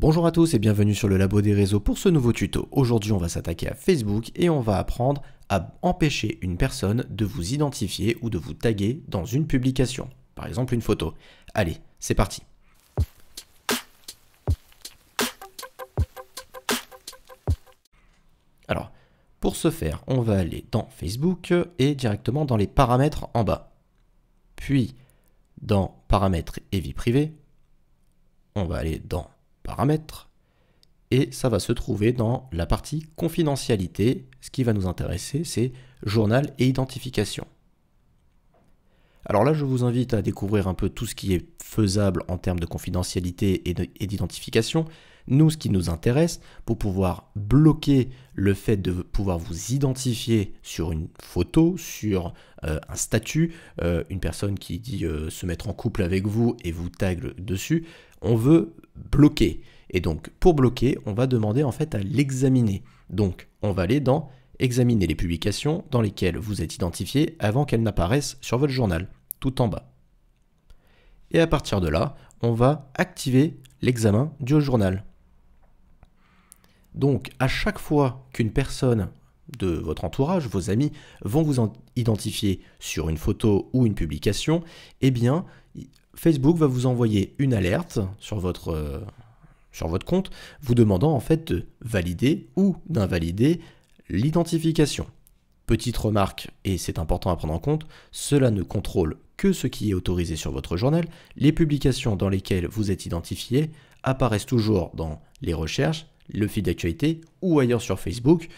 Bonjour à tous et bienvenue sur le Labo des réseaux pour ce nouveau tuto. Aujourd'hui on va s'attaquer à Facebook et on va apprendre à empêcher une personne de vous identifier ou de vous taguer dans une publication, par exemple une photo. Allez, c'est parti Alors, pour ce faire, on va aller dans Facebook et directement dans les paramètres en bas. Puis, dans paramètres et vie privée, on va aller dans paramètres et ça va se trouver dans la partie confidentialité. Ce qui va nous intéresser, c'est journal et identification. Alors là, je vous invite à découvrir un peu tout ce qui est faisable en termes de confidentialité et d'identification. Nous, ce qui nous intéresse, pour pouvoir bloquer le fait de pouvoir vous identifier sur une photo, sur euh, un statut, euh, une personne qui dit euh, se mettre en couple avec vous et vous tagle dessus, on veut bloquer. Et donc, pour bloquer, on va demander en fait à l'examiner. Donc, on va aller dans examiner les publications dans lesquelles vous êtes identifié avant qu'elles n'apparaissent sur votre journal, tout en bas. Et à partir de là, on va activer l'examen du journal. Donc à chaque fois qu'une personne de votre entourage, vos amis, vont vous identifier sur une photo ou une publication, eh bien Facebook va vous envoyer une alerte euh, sur votre, compte vous demandant en fait de valider ou d'invalider l'identification. Petite remarque, et c'est important à prendre en compte, cela ne contrôle que ce qui est autorisé sur votre journal. Les publications dans lesquelles vous êtes identifié apparaissent toujours dans les recherches le fil d'actualité ou ailleurs sur Facebook,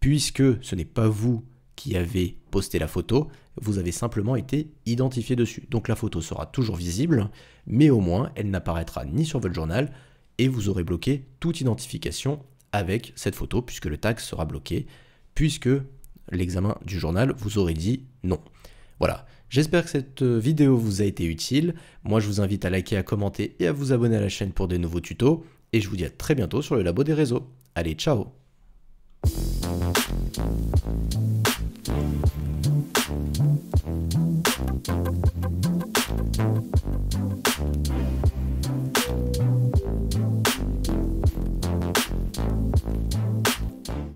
puisque ce n'est pas vous qui avez posté la photo, vous avez simplement été identifié dessus. Donc la photo sera toujours visible, mais au moins elle n'apparaîtra ni sur votre journal, et vous aurez bloqué toute identification avec cette photo, puisque le tag sera bloqué, puisque l'examen du journal vous aurait dit non. Voilà, j'espère que cette euh, vidéo vous a été utile. Moi, je vous invite à liker, à commenter et à vous abonner à la chaîne pour des nouveaux tutos. Et je vous dis à très bientôt sur le Labo des réseaux. Allez, ciao